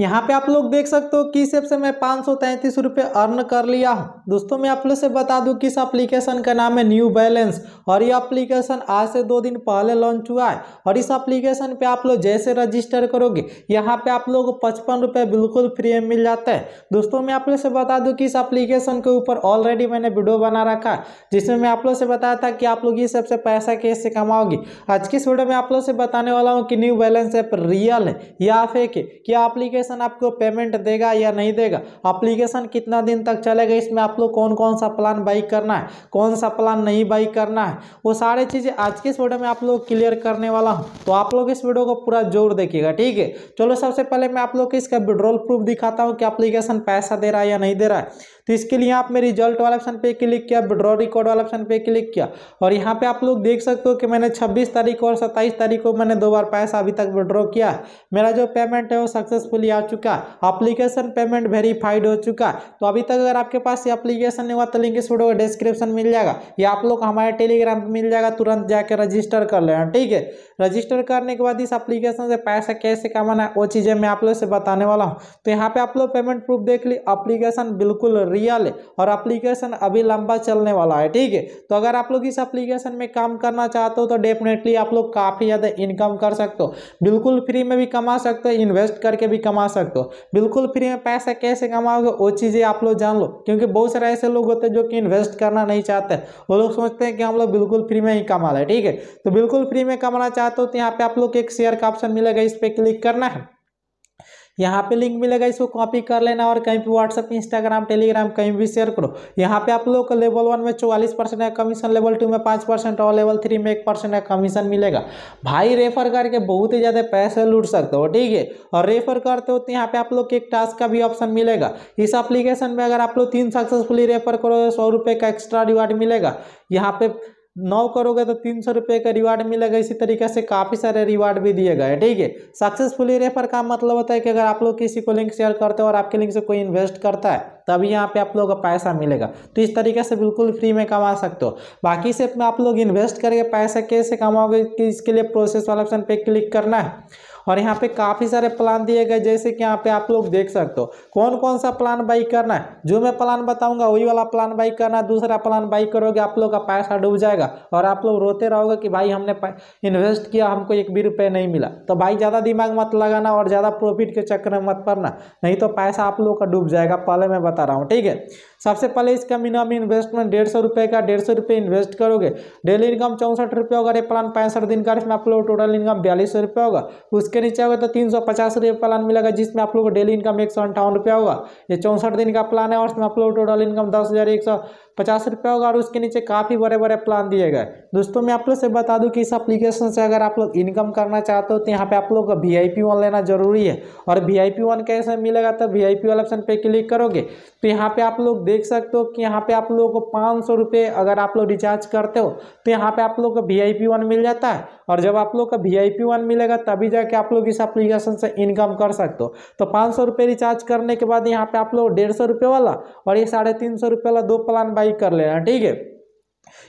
यहाँ पे आप लोग देख सकते हो किस ऐप से मैं पाँच सौ तैंतीस रुपये अर्न कर लिया हूँ दोस्तों मैं आप लोग से बता दूँ कि इस एप्लीकेशन का नाम है न्यू बैलेंस और ये एप्लीकेशन आज से दो दिन पहले लॉन्च हुआ है और इस एप्लीकेशन पे आप लोग जैसे रजिस्टर करोगे यहाँ पे आप लोग पचपन रुपये बिल्कुल फ्री में मिल जाता है दोस्तों मैं आप लोग से बता दूँ कि इस अप्लीकेशन के ऊपर ऑलरेडी मैंने वीडियो बना रखा है जिसमें मैं आप लोग से बताया था कि आप लोग इस ऐप से पैसा कैसे कमाओगे आज की इस वीडियो में आप लोग से बताने वाला हूँ कि न्यू बैलेंस ऐप रियल है या फेक है क्या अप्लीकेशन एप्लीकेशन आपको पेमेंट देगा या नहीं देगा एप्लीकेशन कितना दिन तक चलेगा इसमें आप लोग कौन कौन सा प्लान बाई करना है कौन सा प्लान नहीं बाई करना है वो सारी चीज़ें आज के इस वीडियो में आप लोग क्लियर करने वाला हूँ तो आप लोग इस वीडियो को पूरा जोर देखिएगा ठीक है चलो सबसे पहले मैं आप लोग को इसका विड्रॉल प्रूफ दिखाता हूँ कि अप्लीकेशन पैसा दे रहा है या नहीं दे रहा है तो इसके लिए आप मेरे रिजल्ट वाला ऑप्शन पे क्लिक किया विड्रॉ रिकॉर्ड वाला ऑप्शन पे क्लिक किया और यहाँ पे आप लोग देख सकते हो कि मैंने 26 तारीख और 27 तारीख को मैंने दो बार पैसा अभी तक विड्रॉ किया है मेरा जो पेमेंट है वो सक्सेसफुली आ चुका है अप्लीकेशन पेमेंट वेरीफाइड हो चुका है तो अभी तक अगर आपके पास ये अप्लीकेशन नहीं हुआ तो लिंक इस वीडियो का डिस्क्रिप्शन मिल जाएगा या आप लोग हमारे टेलीग्राम पर मिल जाएगा तुरंत जाकर रजिस्टर कर लेना ठीक है रजिस्टर करने के बाद इस अप्लीकेशन से पैसा कैसे कमाना है वो चीज़ें मैं आप लोग से बताने वाला हूँ तो यहाँ पर आप लोग पेमेंट प्रूफ देख ली अप्लीकेशन बिल्कुल रियल है और अप्लीकेशन अभी लंबा चलने वाला है ठीक है तो अगर आप लोग इस अप्लीकेशन में काम करना चाहते हो तो डेफिनेटली आप लोग काफ़ी ज़्यादा इनकम कर सकते हो बिल्कुल फ्री में भी कमा सकते हो इन्वेस्ट करके भी कमा कमा सकते हो बिल्कुल फ्री में पैसा कैसे कमाओगे वो चीज़ें आप लोग जान लो क्योंकि बहुत सारे ऐसे लोग होते हैं जो कि इन्वेस्ट करना नहीं चाहते वो लोग सोचते हैं कि हम लोग बिल्कुल फ्री में ही कमा लें ठीक है तो बिल्कुल फ्री में कमाना चाहते हो तो यहाँ पे आप लोग एक शेयर का ऑप्शन मिलेगा इस पर क्लिक करना है यहाँ पे लिंक मिलेगा इसको कॉपी कर लेना और कहीं भी व्हाट्सअप इंस्टाग्राम टेलीग्राम कहीं भी शेयर करो यहाँ पे आप लोग को लेवल वन में चौवालीस परसेंट का कमीशन लेवल टू में पाँच परसेंट और लेवल थ्री में एक परसेंट का कमीशन मिलेगा भाई रेफर करके बहुत ही ज़्यादा पैसे लूट सकते हो ठीक है और रेफर करते हो तो यहाँ पे आप लोग को एक टास्क का भी ऑप्शन मिलेगा इस अप्लीकेशन में अगर आप लोग तीन सक्सेसफुली रेफर करो सौ रुपये का एक्स्ट्रा रिवार्ड मिलेगा यहाँ पे नौ करोगे तो तीन सौ रुपये का रिवार्ड मिलेगा इसी तरीके से काफ़ी सारे रिवार्ड भी दिए गए ठीक है सक्सेसफुली रेफर का मतलब होता है कि अगर आप लोग किसी को लिंक शेयर करते हो और आपके लिंक से कोई इन्वेस्ट करता है तभी यहाँ पे आप लोग को पैसा मिलेगा तो इस तरीके से बिल्कुल फ्री में कमा सकते हो बाकी से आप लोग इन्वेस्ट करके पैसा कैसे कमाओगे कि इसके लिए प्रोसेस वाला ऑप्शन पे क्लिक करना है और यहाँ पे काफ़ी सारे प्लान दिए गए जैसे कि यहाँ पे आप लोग देख सकते हो कौन कौन सा प्लान बाई करना है जो मैं प्लान बताऊंगा वही वाला प्लान बाई करना दूसरा प्लान बाई करोगे आप लोग का पैसा डूब जाएगा और आप लोग रोते रहोगे कि भाई हमने इन्वेस्ट किया हमको एक भी रुपये नहीं मिला तो भाई ज़्यादा दिमाग मत लगाना और ज़्यादा प्रॉफिट के चक्कर में मत पड़ना नहीं तो पैसा आप लोग का डूब जाएगा पहले मैं बता बता रहा हूँ ठीक है सबसे पहले इसका मिनिमम इन्वेस्टमेंट डेढ़ सौ रुपये का डेढ़ सौ रुपये इन्वेस्ट करोगे डेली इनकम चौंसठ रुपये होगा ये प्लान पैंसठ दिन का इसमें आप लोग टोटल इनकम बयालीस सौ रुपये होगा उसके नीचे होगा तो तीन सौ पचास रुपये प्लान मिलेगा जिसमें आप लोग डेली इनकम एक सौ अंठावन रुपये होगा ये चौंसठ दिन का प्लान है और इसमें आप लोग टोटल इनकम दस हज़ार एक सौ पचास रुपये होगा और उसके नीचे काफ़ी बड़े बड़े प्लान दिए गए दोस्तों मैं आप लोग से बता दूँ कि इस अप्लीकेशन से अगर आप लोग इनकम करना चाहते हो तो यहाँ पे आप लोग का वी आई पी वन लेना जरूरी है और वी आई पी वन कैसे मिलेगा तो वी आई पी वाले ऑप्शन पर क्लिक करोगे तो यहाँ पे आप लोग देख सकते हो कि यहाँ पे आप लोगों को पाँच सौ रुपये अगर आप लोग रिचार्ज करते हो तो यहाँ पे आप लोग का वी आई पी वन मिल जाता है और जब आप लोग का वी आई पी वन मिलेगा तभी जाके आप लोग इस एप्लीकेशन से इनकम कर सकते हो तो पाँच सौ रुपये रिचार्ज करने के बाद यहाँ पे आप लोग डेढ़ सौ रुपये वाला और ये साढ़े तीन सौ रुपये वाला दो प्लान बाई कर लेना ठीक है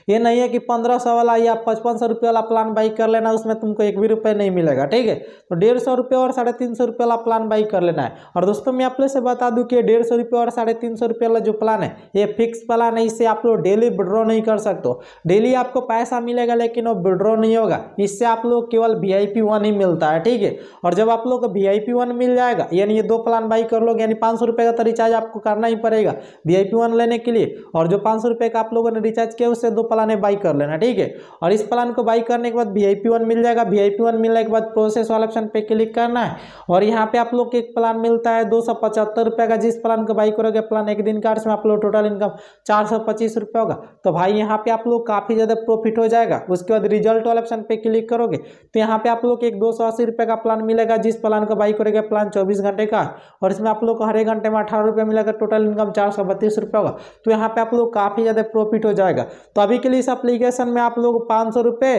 ये नहीं है कि पंद्रह सौ वाला या पचपन सौ रुपये वाला प्लान बाई कर लेना उसमें तुमको एक भी रुपये नहीं मिलेगा ठीक है तो डेढ़ सौ रुपये और साढ़े तीन सौ रुपये वाला प्लान बाई कर लेना है और दोस्तों मैं आप लोग से बता दूं कि डेढ़ सौ रुपये और साढ़े तीन सौ रुपये वाला जो प्लान है ये फिक्स प्लान है इससे आप लोग डेली विड्रॉ नहीं कर सकते डेली आपको पैसा मिलेगा लेकिन वो विड्रॉ नहीं होगा इससे आप लोग केवल वी आई ही मिलता है ठीक है और जब आप लोग को वी आई मिल जाएगा यानी ये दो प्लान बाई कर लोगे यानी पाँच सौ का तो रिचार्ज आपको करना ही पड़ेगा वी आई लेने के लिए और जो पाँच सौ का आप लोगों ने रिचार्ज किया उसे से दो प्लाने बाई कर लेना ठीक है और इस प्लान को बाई करने के बाद वी आई पी वन मिल जाएगा वी आई पी वन मिलने के बाद प्रोसेस वाला ऑप्शन पे क्लिक करना है और यहाँ पे आप लोग को एक प्लान मिलता है दो सौ पचहत्तर रुपये का जिस प्लान को बाई करोगे प्लान एक दिन का इसमें आप लोग टोटल इनकम चार सौ पच्चीस रुपये होगा तो भाई यहाँ पे आप लोग काफ़ी ज़्यादा प्रॉफिट हो जाएगा उसके बाद रिजल्ट वाला ऑप्शन पे क्लिक करोगे तो यहाँ पे आप लोग एक दो सौ अस्सी रुपये का प्लान मिलेगा जिस प्लान को बाई करोगे प्लान चौबीस घंटे का और इसमें आप लोग को हर एक घंटे में अठारह रुपये मिलेगा टोटल इनकम चार सौ बत्तीस रुपये होगा तो यहाँ पे आप लोग काफ़ी ज़्यादा प्रॉफिट हो जाएगा तो अभी के लिए इस एप्लीकेशन में आप लोग पाँच सौ रुपये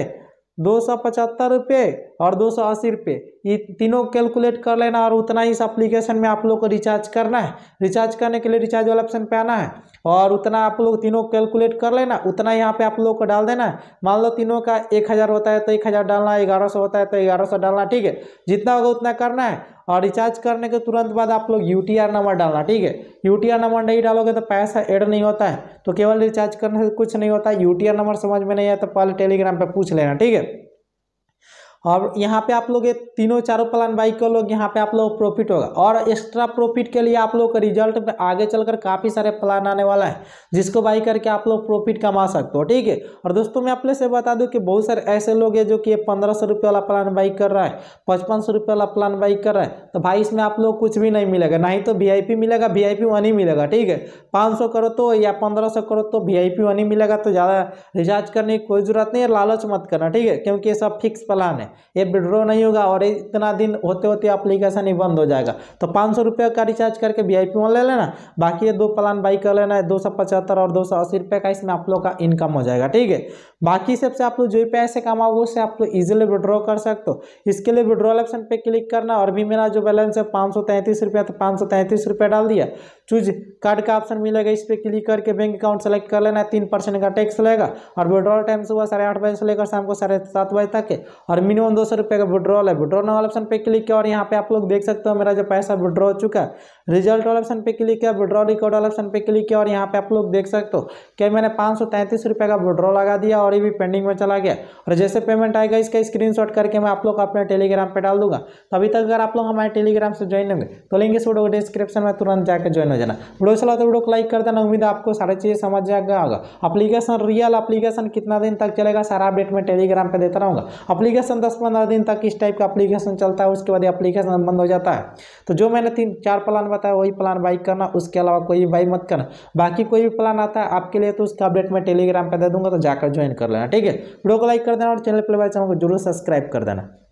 दो सौ पचहत्तर रुपये और दो सौ अस्सी रुपये ये तीनों कैलकुलेट कर लेना और उतना ही इस एप्लीकेशन में आप लोग को रिचार्ज करना है रिचार्ज करने के लिए रिचार्ज वाला ऑप्शन पे आना है और उतना आप लोग तीनों कैलकुलेट कर लेना उतना यहाँ पे आप लोग को डाल देना है मान लो तीनों का एक हज़ार होता है तो एक हज़ार डालना ग्यारह सौ होता है तो ग्यारह सौ डालना ठीक है जितना होगा उतना करना है और हाँ, रिचार्ज करने के तुरंत बाद आप लोग यू नंबर डालना ठीक है यू नंबर नहीं डालोगे तो पैसा ऐड नहीं होता है तो केवल रिचार्ज करने से कुछ नहीं होता यू नंबर समझ में नहीं आया तो पहले टेलीग्राम पर पूछ लेना ठीक है और यहाँ पे आप लोग ये तीनों चारों प्लान बाई कर लोग यहाँ पे आप लोग प्रॉफिट होगा और एक्स्ट्रा प्रॉफिट के लिए आप लोग का रिजल्ट पे आगे चलकर काफ़ी सारे प्लान आने वाला है जिसको बाई करके आप लोग प्रॉफिट कमा सकते हो ठीक है और दोस्तों मैं आप लोग से बता दूँ कि बहुत सारे ऐसे लोग हैं जो कि पंद्रह सौ रुपये वाला प्लान बाई कर रहा है पचपन सौ रुपये वाला प्लान बाई कर रहा है तो भाई इसमें आप लोग कुछ भी नहीं मिलेगा ना ही तो वी आई पी मिलेगा वी आई पी वन ही मिलेगा ठीक है पाँच सौ करो तो या पंद्रह सौ करो तो वी आई पी वन ही मिलेगा तो ज़्यादा रिचार्ज करने की कोई ज़रूरत नहीं है लालच मत करना ठीक है क्योंकि ये सब फिक्स प्लान है ये विड्रो नहीं होगा और इतना दिन होते होते अप्लीकेशन ही बंद हो जाएगा तो पाँच सौ रुपये का रिचार्ज करके वी आई ले लेना बाकी ये दो प्लान बाई कर लेना है दो सौ पचहत्तर और दो सौ अस्सी रुपये का इसमें आप लोग का इनकम हो जाएगा ठीक है बाकी सबसे आप लोग जो भी पैसे कमाओगे उससे आप लोग इजिली विड्रॉ कर सकते हो इसके लिए विड्रॉल ऑप्शन पर क्लिक करना और भी मेरा जो बैलेंस है पाँच सौ तैंतीस रुपया तो पाँच सौ तैंतीस रुपया डाल दिया चूज कार्ड का ऑप्शन मिलेगा इस पर क्लिक करके बैंक अकाउंट सेलेक्ट कर लेना है तीन परसेंट का टैक्स लेगा और विड्रॉल टाइम सुबह साढ़े आठ बजे से लेकर शाम को साढ़े सात बजे तक है और मिनिमम मिनिमम दो सौ रुपये का विड्रॉल है विड्रॉल वाले ऑप्शन पे क्लिक किया और यहाँ पे आप लोग देख सकते हो मेरा जो पैसा विड्रॉ हो चुका है रिजल्ट वाले ऑप्शन पे क्लिक किया विड्रॉ रिकॉर्ड वाले ऑप्शन पे क्लिक किया और यहाँ पे आप लोग देख सकते हो कि मैंने पाँच रुपये का विड्रॉ लगा दिया और ये भी पेंडिंग में चला गया और जैसे पेमेंट आएगा इसका स्क्रीन करके मैं आप लोग अपने टेलीग्राम पर डाल दूंगा तो अभी तक अगर आप लोग हमारे टेलीग्राम से ज्वाइन होंगे तो लेंगे इस वीडियो डिस्क्रिप्शन में तुरंत जाकर ज्वाइन हो जाना वीडियो चला तो वीडियो को लाइक कर देना उम्मीद आपको सारी चीज़ें समझ जाएगा होगा अपलीकेशन रियल अपलीकेशन कितना दिन तक चलेगा सारा अपडेट मैं टेलीग्राम पर देता रहूँगा अपलीकेशन तो दस पंद्रह दिन तक इस टाइप का अप्लीकेशन चलता है उसके बाद अप्लीकेशन बंद हो जाता है तो जो मैंने तीन चार प्लान बताया वही प्लान बाई करना उसके अलावा कोई भी बाई मत करना बाकी कोई भी प्लान आता है आपके लिए तो उसका अपडेट मैं टेलीग्राम पर दे दूंगा तो जाकर ज्वाइन कर लेना ठीक है वीडियो को लाइक कर देना और चैनल पर चैनल को जरूर सब्सक्राइब कर देना